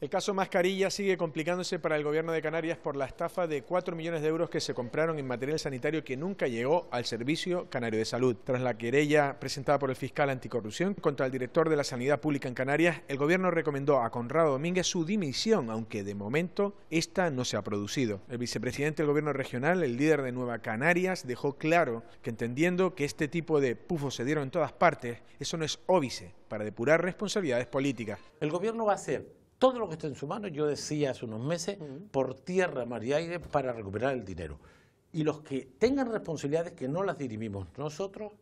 El caso Mascarilla sigue complicándose para el gobierno de Canarias por la estafa de 4 millones de euros que se compraron en material sanitario que nunca llegó al Servicio Canario de Salud. Tras la querella presentada por el fiscal anticorrupción contra el director de la Sanidad Pública en Canarias, el gobierno recomendó a Conrado Domínguez su dimisión, aunque de momento esta no se ha producido. El vicepresidente del gobierno regional, el líder de Nueva Canarias, dejó claro que entendiendo que este tipo de pufos se dieron en todas partes, eso no es óbice para depurar responsabilidades políticas. El gobierno va a hacer todo lo que está en su mano, yo decía hace unos meses, por tierra, mar y aire para recuperar el dinero. Y los que tengan responsabilidades que no las dirimimos nosotros,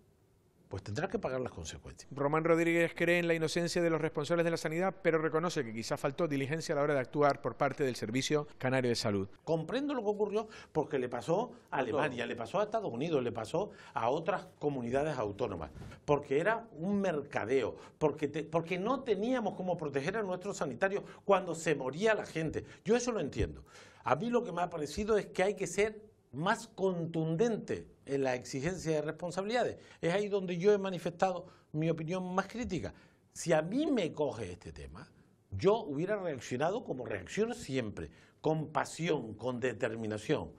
pues tendrá que pagar las consecuencias. Román Rodríguez cree en la inocencia de los responsables de la sanidad, pero reconoce que quizás faltó diligencia a la hora de actuar por parte del Servicio Canario de Salud. Comprendo lo que ocurrió porque le pasó a Alemania, le pasó a Estados Unidos, le pasó a otras comunidades autónomas, porque era un mercadeo, porque, porque no teníamos cómo proteger a nuestros sanitarios cuando se moría la gente. Yo eso lo entiendo. A mí lo que me ha parecido es que hay que ser más contundente en la exigencia de responsabilidades. Es ahí donde yo he manifestado mi opinión más crítica. Si a mí me coge este tema, yo hubiera reaccionado como reacciono siempre, con pasión, con determinación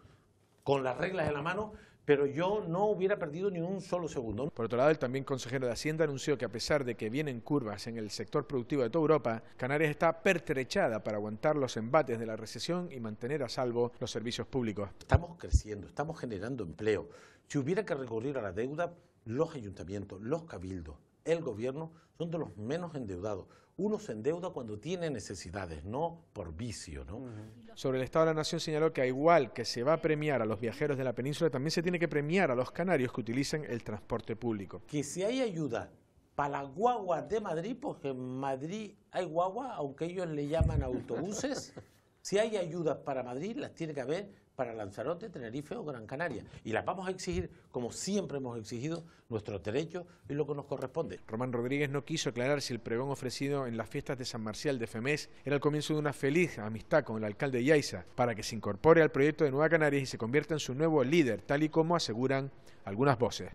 con las reglas en la mano, pero yo no hubiera perdido ni un solo segundo. Por otro lado, el también consejero de Hacienda anunció que a pesar de que vienen curvas en el sector productivo de toda Europa, Canarias está pertrechada para aguantar los embates de la recesión y mantener a salvo los servicios públicos. Estamos creciendo, estamos generando empleo. Si hubiera que recurrir a la deuda, los ayuntamientos, los cabildos, el gobierno son de los menos endeudados. Uno se endeuda cuando tiene necesidades, no por vicio. ¿no? Sobre el Estado de la Nación señaló que igual que se va a premiar a los viajeros de la península, también se tiene que premiar a los canarios que utilicen el transporte público. Que si hay ayuda para la guagua de Madrid, porque en Madrid hay guagua, aunque ellos le llaman autobuses, si hay ayuda para Madrid, las tiene que haber para Lanzarote, Tenerife o Gran Canaria. Y las vamos a exigir, como siempre hemos exigido, nuestros derechos y lo que nos corresponde. Román Rodríguez no quiso aclarar si el pregón ofrecido en las fiestas de San Marcial de Femés era el comienzo de una feliz amistad con el alcalde Yaiza para que se incorpore al proyecto de Nueva Canarias y se convierta en su nuevo líder, tal y como aseguran algunas voces.